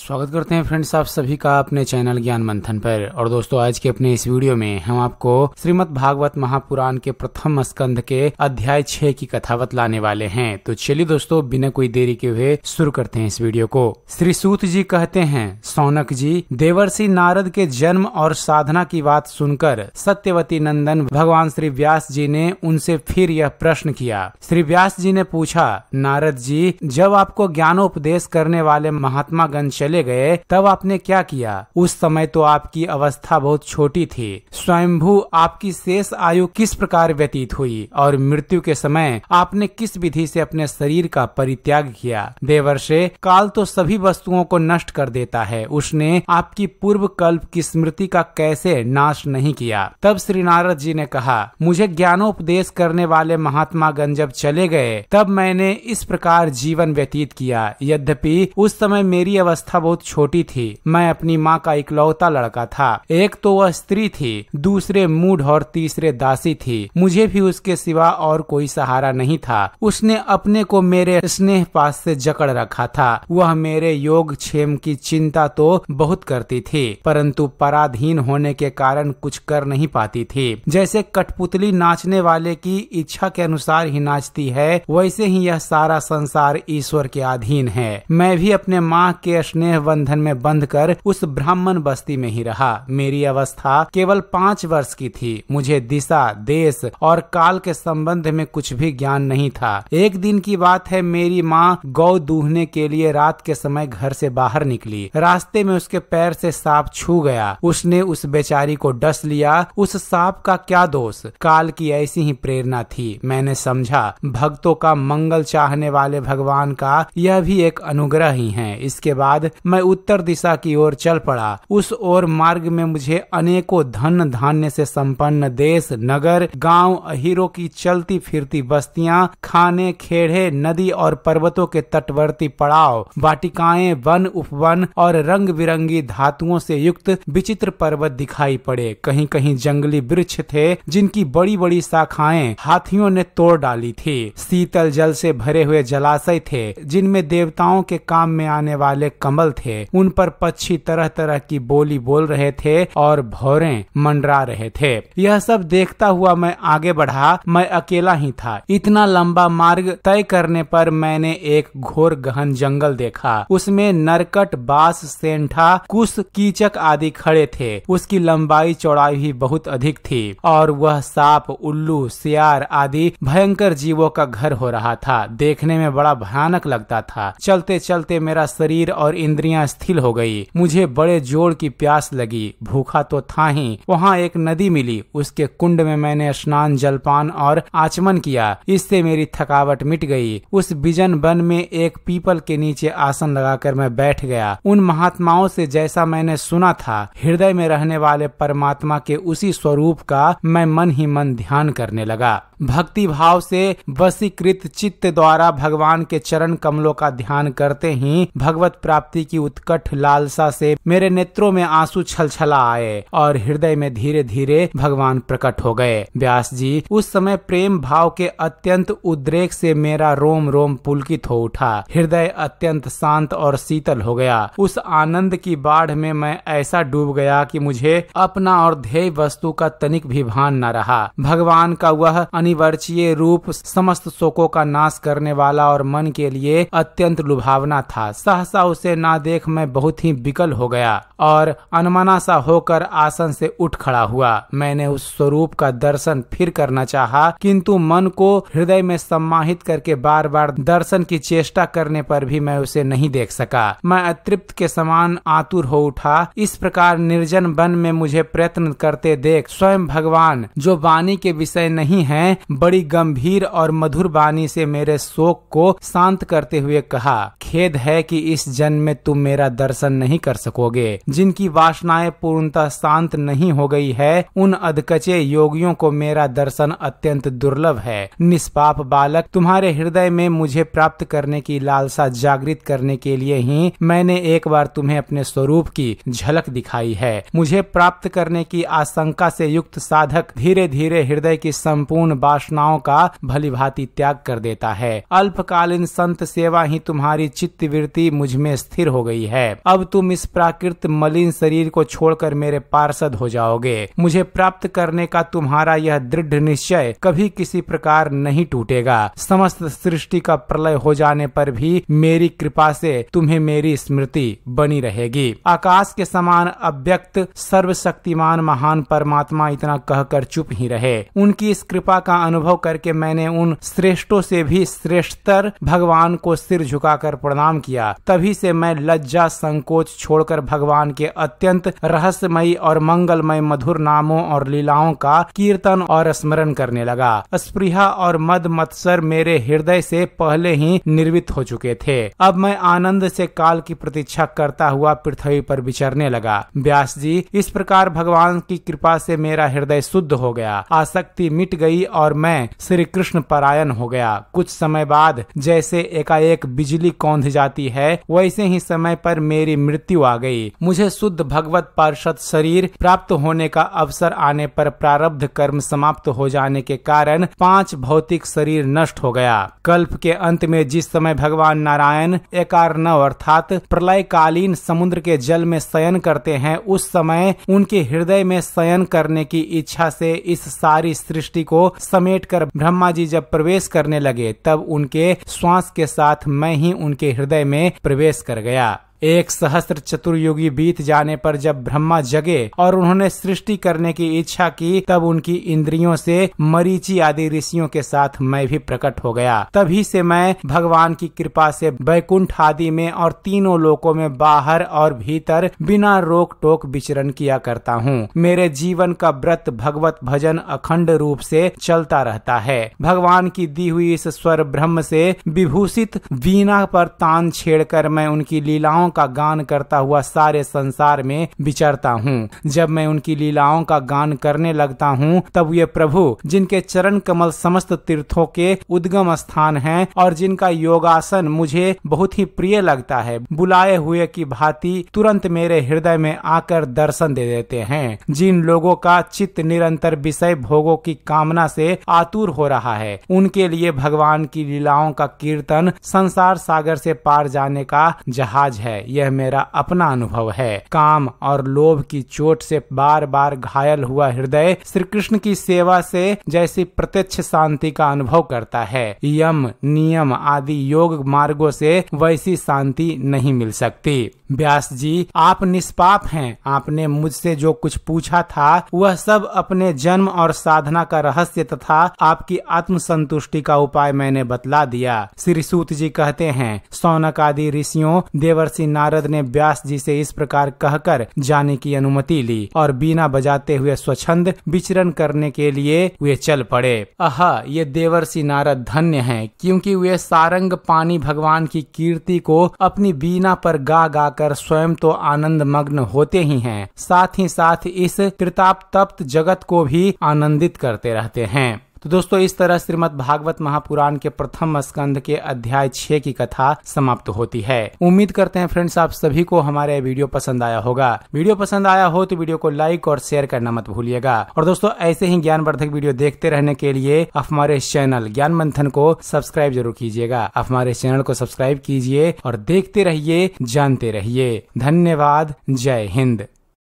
स्वागत करते हैं फ्रेंड्स आप सभी का अपने चैनल ज्ञान मंथन पर और दोस्तों आज के अपने इस वीडियो में हम आपको श्रीमद् भागवत महापुराण के प्रथम स्कंध के अध्याय छह की कथा बतलाने वाले हैं तो चलिए दोस्तों बिना कोई देरी के हुए शुरू करते हैं इस वीडियो को श्री सूत जी कहते हैं सौनक जी देवर्षि नारद के जन्म और साधना की बात सुनकर सत्यवती नंदन भगवान श्री व्यास जी ने उनसे फिर यह प्रश्न किया श्री व्यास जी ने पूछा नारद जी जब आपको ज्ञानोपदेश करने वाले महात्मा गंश चले गए तब आपने क्या किया उस समय तो आपकी अवस्था बहुत छोटी थी स्वयंभू आपकी शेष आयु किस प्रकार व्यतीत हुई और मृत्यु के समय आपने किस विधि से अपने शरीर का परित्याग किया देवर्षे काल तो सभी वस्तुओं को नष्ट कर देता है उसने आपकी पूर्व कल्प की स्मृति का कैसे नाश नहीं किया तब श्री नारद जी ने कहा मुझे ज्ञानोपदेश करने वाले महात्मा गण जब चले गए तब मैंने इस प्रकार जीवन व्यतीत किया यद्यपि उस समय मेरी अवस्था अवस्था बहुत छोटी थी मैं अपनी माँ का इकलौता लड़का था एक तो वह स्त्री थी दूसरे मूड और तीसरे दासी थी मुझे भी उसके सिवा और कोई सहारा नहीं था उसने अपने को मेरे स्नेह पास से जकड़ रखा था वह मेरे योग क्षेम की चिंता तो बहुत करती थी परंतु पराधीन होने के कारण कुछ कर नहीं पाती थी जैसे कठपुतली नाचने वाले की इच्छा के अनुसार ही नाचती है वैसे ही यह सारा संसार ईश्वर के अधीन है मैं भी अपने माँ के स्नेह बंधन में बंध कर उस ब्राह्मण बस्ती में ही रहा मेरी अवस्था केवल पांच वर्ष की थी मुझे दिशा देश और काल के संबंध में कुछ भी ज्ञान नहीं था एक दिन की बात है मेरी माँ गौ दूहने के लिए रात के समय घर से बाहर निकली रास्ते में उसके पैर से सांप छू गया उसने उस बेचारी को डस लिया उस सांप का क्या दोष काल की ऐसी ही प्रेरणा थी मैंने समझा भक्तों का मंगल चाहने वाले भगवान का यह भी एक अनुग्रह ही है इसके बाद मैं उत्तर दिशा की ओर चल पड़ा उस ओर मार्ग में मुझे अनेकों धन धान्य से संपन्न देश नगर गांव हीरो की चलती फिरती बस्तियां खाने खेड़े नदी और पर्वतों के तटवर्ती पड़ाव वाटिकाएं वन उपवन और रंग बिरंगी धातुओं से युक्त विचित्र पर्वत दिखाई पड़े कहीं कहीं जंगली वृक्ष थे जिनकी बड़ी बड़ी शाखाएं हाथियों ने तोड़ डाली थी शीतल जल से भरे हुए जलाशय थे जिनमें देवताओं के काम में आने वाले कम कम्बल थे उन पर पक्षी तरह तरह की बोली बोल रहे थे और भौरे मंडरा रहे थे यह सब देखता हुआ मैं आगे बढ़ा मैं अकेला ही था इतना लंबा मार्ग तय करने पर मैंने एक घोर गहन जंगल देखा उसमें नरकट बास सेंठा कुश कीचक आदि खड़े थे उसकी लंबाई चौड़ाई भी बहुत अधिक थी और वह सांप उल्लू सियार आदि भयंकर जीवों का घर हो रहा था देखने में बड़ा भयानक लगता था चलते चलते मेरा शरीर और इंद्रियां स्थिर हो गई मुझे बड़े जोर की प्यास लगी भूखा तो था ही वहाँ एक नदी मिली उसके कुंड में मैंने स्नान जलपान और आचमन किया इससे मेरी थकावट मिट गई उस बिजन वन में एक पीपल के नीचे आसन लगाकर मैं बैठ गया उन महात्माओं से जैसा मैंने सुना था हृदय में रहने वाले परमात्मा के उसी स्वरूप का मैं मन ही मन ध्यान करने लगा भक्ति भाव से वसीकृत चित्त द्वारा भगवान के चरण कमलों का ध्यान करते ही भगवत प्राप्ति की उत्कट लालसा से मेरे नेत्रों में आंसू छला आए और हृदय में धीरे धीरे भगवान प्रकट हो गए व्यास जी उस समय प्रेम भाव के अत्यंत उद्रेक से मेरा रोम रोम पुलकित हो उठा हृदय अत्यंत शांत और शीतल हो गया उस आनंद की बाढ़ में मैं ऐसा डूब गया कि मुझे अपना और ध्येय वस्तु का तनिक भी भान न रहा भगवान का वह अनिवार्य रूप समस्त शोकों का नाश करने वाला और मन के लिए अत्यंत लुभावना था सहसा उसे ना देख मैं बहुत ही विकल हो गया और अनमना सा होकर आसन से उठ खड़ा हुआ मैंने उस स्वरूप का दर्शन फिर करना चाहा किंतु मन को हृदय में सम्माहित करके बार बार दर्शन की चेष्टा करने पर भी मैं उसे नहीं देख सका मैं अतृप्त के समान आतुर हो उठा इस प्रकार निर्जन वन में मुझे प्रयत्न करते देख स्वयं भगवान जो वाणी के विषय नहीं है बड़ी गंभीर और मधुर वाणी से मेरे शोक को शांत करते हुए कहा खेद है कि इस जन्म में तुम मेरा दर्शन नहीं कर सकोगे जिनकी वासनाएं पूर्णतः शांत नहीं हो गई है उन अधकचे योगियों को मेरा दर्शन अत्यंत दुर्लभ है निष्पाप बालक तुम्हारे हृदय में मुझे प्राप्त करने की लालसा जागृत करने के लिए ही मैंने एक बार तुम्हें अपने स्वरूप की झलक दिखाई है मुझे प्राप्त करने की आशंका से युक्त साधक धीरे धीरे हृदय की संपूर्ण वासनाओं का भली भांति त्याग कर देता है अल्पकालीन संत सेवा ही तुम्हारी चित्त वृत्ति मुझ में स्थिर हो गई है अब तुम इस प्राकृत मलिन शरीर को छोड़कर मेरे पार्षद हो जाओगे मुझे प्राप्त करने का तुम्हारा यह दृढ़ निश्चय कभी किसी प्रकार नहीं टूटेगा समस्त सृष्टि का प्रलय हो जाने पर भी मेरी कृपा से तुम्हें मेरी स्मृति बनी रहेगी आकाश के समान अव्यक्त सर्वशक्तिमान महान परमात्मा इतना कहकर चुप ही रहे उनकी इस कृपा का का अनुभव करके मैंने उन श्रेष्ठों से भी श्रेष्ठतर भगवान को सिर झुकाकर प्रणाम किया तभी से मैं लज्जा संकोच छोड़कर भगवान के अत्यंत रहस्यमयी और मंगलमय मधुर नामों और लीलाओं का कीर्तन और स्मरण करने लगा स्प्रिया और मद मत्सर मेरे हृदय से पहले ही निर्वित हो चुके थे अब मैं आनंद से काल की प्रतीक्षा करता हुआ पृथ्वी पर विचरने लगा व्यास जी इस प्रकार भगवान की कृपा से मेरा हृदय शुद्ध हो गया आसक्ति मिट गई और और मैं श्री कृष्ण परायण हो गया कुछ समय बाद जैसे एकाएक बिजली कौंध जाती है वैसे ही समय पर मेरी मृत्यु आ गई मुझे शुद्ध भगवत पार्षद शरीर प्राप्त होने का अवसर आने पर प्रारब्ध कर्म समाप्त हो जाने के कारण पांच भौतिक शरीर नष्ट हो गया कल्प के अंत में जिस समय भगवान नारायण नव अर्थात प्रलय कालीन समुद्र के जल में शयन करते हैं उस समय उनके हृदय में शयन करने की इच्छा से इस सारी सृष्टि को समेट कर ब्रह्मा जी जब प्रवेश करने लगे तब उनके श्वास के साथ मैं ही उनके हृदय में प्रवेश कर गया एक सहस्त्र चतुर्युगी बीत जाने पर जब ब्रह्मा जगे और उन्होंने सृष्टि करने की इच्छा की तब उनकी इंद्रियों से मरीची आदि ऋषियों के साथ मैं भी प्रकट हो गया तभी से मैं भगवान की कृपा से बैकुंठ आदि में और तीनों लोकों में बाहर और भीतर बिना रोक टोक विचरण किया करता हूँ मेरे जीवन का व्रत भगवत भजन अखंड रूप से चलता रहता है भगवान की दी हुई इस स्वर ब्रह्म से विभूषित वीणा पर तान छेड़कर मैं उनकी लीलाओं लीलाओं का गान करता हुआ सारे संसार में विचरता हूँ जब मैं उनकी लीलाओं का गान करने लगता हूँ तब ये प्रभु जिनके चरण कमल समस्त तीर्थों के उद्गम स्थान है और जिनका योगासन मुझे बहुत ही प्रिय लगता है बुलाए हुए की भांति तुरंत मेरे हृदय में आकर दर्शन दे देते हैं जिन लोगों का चित्त निरंतर विषय भोगों की कामना से आतुर हो रहा है उनके लिए भगवान की लीलाओं का कीर्तन संसार सागर से पार जाने का जहाज है यह मेरा अपना अनुभव है काम और लोभ की चोट से बार बार घायल हुआ हृदय श्री कृष्ण की सेवा से जैसी प्रत्यक्ष शांति का अनुभव करता है यम नियम आदि योग मार्गों से वैसी शांति नहीं मिल सकती व्यास जी आप निष्पाप हैं आपने मुझसे जो कुछ पूछा था वह सब अपने जन्म और साधना का रहस्य तथा आपकी आत्म संतुष्टि का उपाय मैंने बतला दिया श्री सूत जी कहते हैं सौनक आदि ऋषियों देवर्षि नारद ने व्यास जी से इस प्रकार कहकर जाने की अनुमति ली और बीना बजाते हुए स्वच्छंद विचरण करने के लिए वे चल पड़े अह ये देवर्षि नारद धन्य है क्यूँकी वे सारंग पानी भगवान की कीर्ति को अपनी बीना पर गा गा पाकर स्वयं तो आनंद मग्न होते ही हैं साथ ही साथ इस कृताप तप्त जगत को भी आनंदित करते रहते हैं तो दोस्तों इस तरह श्रीमद भागवत महापुराण के प्रथम स्कंध के अध्याय छह की कथा समाप्त होती है उम्मीद करते हैं फ्रेंड्स आप सभी को हमारा वीडियो पसंद आया होगा वीडियो पसंद आया हो तो वीडियो को लाइक और शेयर करना मत भूलिएगा और दोस्तों ऐसे ही ज्ञान वर्धक वीडियो देखते रहने के लिए हमारे चैनल ज्ञान मंथन को सब्सक्राइब जरूर कीजिएगा आप हमारे चैनल को सब्सक्राइब कीजिए और देखते रहिए जानते रहिए धन्यवाद जय हिंद